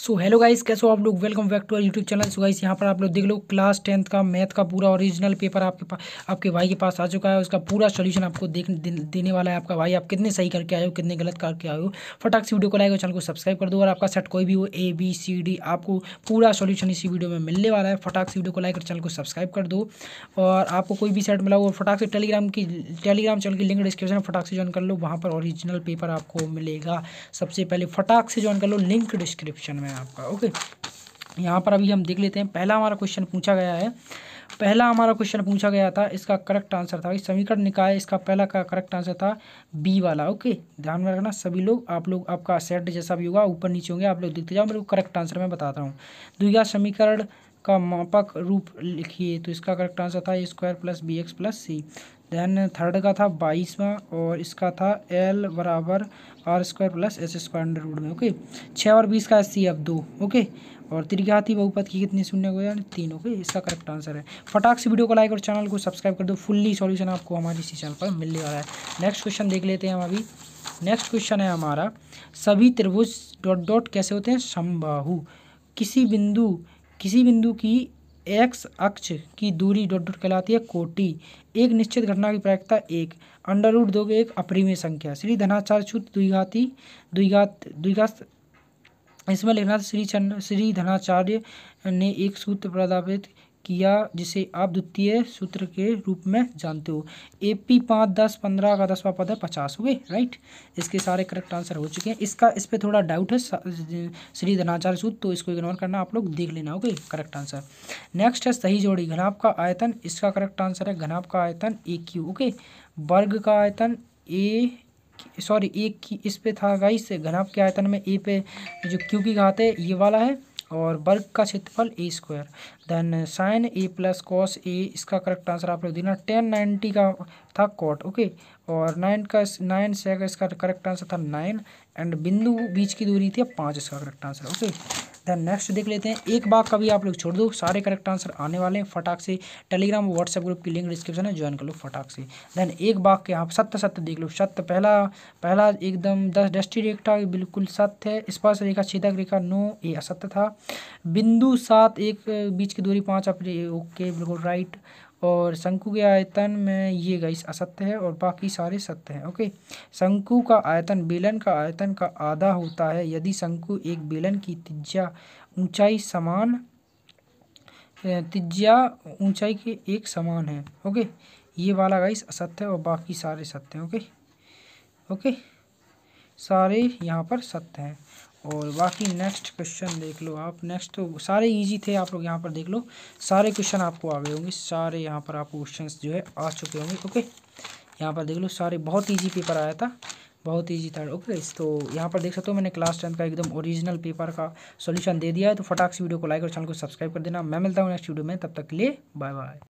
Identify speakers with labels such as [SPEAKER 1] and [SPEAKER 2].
[SPEAKER 1] so hello guys कैसे हो आप लोग welcome back to our YouTube channel so guys यहाँ पर आप लोग देख लो क्लास टेंथ का मैथ का पूरा ओरिजिनल पेपर आपके पास आपके भाई के पास आ चुका है उसका पूरा सोल्यूशन आपको देख देने वाला है आपका भाई आप कितने सही करके आए हो कितने गलत करके आए हो फटाक से वीडियो को लाइक और चैनल को सब्सक्राइब कर दो और आपका सेट कोई भी हो ए बी सी डी आपको पूरा सोल्यूशन इसी वीडियो में मिलने वाला है फटाक से वीडियो को लाइक और चैनल को सब्सक्राइब कर दो और आपको कोई भी सेट मिला हो फटाक से टेलीग्राम की टेलीग्राम चैनल की लिंक डिस्क्रिप्शन में फटाक से ज्वाइन कर लो वहाँ पर ओरिजिनल पेपर आपको मिलेगा सबसे पहले फटाक से ज्वाइन कर लो लिंक डिस्क्रिप्शन में है आपका ओके यहाँ पर अभी हम देख लेते हैं पहला हमारा क्वेश्चन पूछा गया है पहला हमारा क्वेश्चन पूछा गया था इसका करेक्ट आंसर था समीकरण निकाय इसका पहला का करेक्ट आंसर था बी वाला ओके ध्यान में रखना सभी लोग आप लोग आपका सेट जैसा भी होगा ऊपर नीचे होंगे आप लोग देखते जाओ मेरे को करेक्ट आंसर मैं बताता हूँ द्विघात समीकरण का मापक रूप लिखिए तो इसका करेक्ट आंसर था A square plus B X plus C then third का था बाईसवा और इसका था एल बराबर R square plus S square under root में ओके छः और बीस का एस सी अब दो ओके और त्रिघाती बहुपद की कितनी शून्य को यानी तीन ओके इसका करेक्ट आंसर है फटाक से वीडियो को लाइक और चैनल को सब्सक्राइब कर दो फुल्ली सॉल्यूशन आपको हमारे इसी चैनल पर मिलने वाला है नेक्स्ट क्वेश्चन देख लेते हैं हम अभी नेक्स्ट क्वेश्चन है हमारा सभी त्रिभुज डॉट डॉट कैसे होते हैं समबाहु किसी बिंदु किसी बिंदु की एक्स अक्ष की दूरी डॉट डॉट कहलाती है कोटि एक निश्चित घटना की प्रायिकता एक अंडर रूट दो एक अपरिमेय संख्या श्री धनाचार्य छूत द्विघाती द्विघात द्विघात इसमें लिखना श्री चंद्र श्री धनाचार्य ने एक सूत्र प्रदापित किया जिसे आप द्वितीय सूत्र के रूप में जानते हो ए पी पाँच दस पंद्रह का दसवा पद है पचास हो गए राइट इसके सारे करेक्ट आंसर हो चुके हैं इसका इस पर थोड़ा डाउट है श्री धनाचार्य सूत्र तो इसको इग्नोर करना आप लोग देख लेना ओके करेक्ट आंसर नेक्स्ट है सही जोड़ी घनाप का आयतन इसका करेक्ट आंसर है घनाप का आयतन ए क्यू ओके वर्ग का आयतन ए सॉरी ए की इस पे था गाइस घनाप के आयतन में ए पे जो क्यू की घात है ये वाला है और वर्ग का क्षेत्रफल A square then sine A plus cos A इसका करेक्ट आंसर आप लोग देना टेन नाइन्टी का था कॉट ओके और नाइन का नाइन से का इसका करेक्ट आंसर था नाइन एंड बिंदु बीच की दूरी थी पाँच इसका correct answer okay then next देख लेते हैं एक बाग का भी आप लोग छोड़ दो सारे करेक्ट आंसर आने वाले हैं फटाक से टेलीग्राम व्हाट्सएप ग्रुप की लिंक डिस्क्रिप्शन है ज्वाइन कर लो फटाक से देन एक बाग के आप सत्य सत्य देख लो सत्य पहला पहला एकदम दस डस्टी रेखा बिल्कुल सत्य है स्पर्श रेखा छेदक रेखा नो ए असत्य था बिंदु सात एक बीच की दूरी पाँच अपने ओके बिल्कुल राइट और शंकु के आयतन में ये गैस असत्य है और बाकी सारे सत्य हैं ओके शंकु का आयतन बेलन का आयतन का आधा होता है यदि शंकु एक बेलन की त्रिज्या ऊंचाई समान त्रिज्या ऊंचाई के एक समान है ओके ये वाला गैस असत्य है और बाकी सारे सत्य हैं ओके ओके सारे यहाँ पर सत्य हैं और बाकी नेक्स्ट क्वेश्चन देख लो आप नेक्स्ट तो सारे इजी थे आप लोग यहाँ पर देख लो सारे क्वेश्चन आपको आ गए होंगे सारे यहाँ पर आपको क्वेश्चन जो है आ चुके होंगे ओके यहाँ पर देख लो सारे बहुत ईजी पेपर आया था बहुत ईजी था ओके तो यहाँ पर देख सकते हो मैंने क्लास टेंथ का एकदम ओरिजिनल पेपर का सोल्यूशन दे दिया है तो फटाक से वीडियो को लाइक और चैनल को सब्सक्राइब कर देना मैं मिलता हूँ नेक्स्ट वीडियो में तब तक के लिए बाय बाय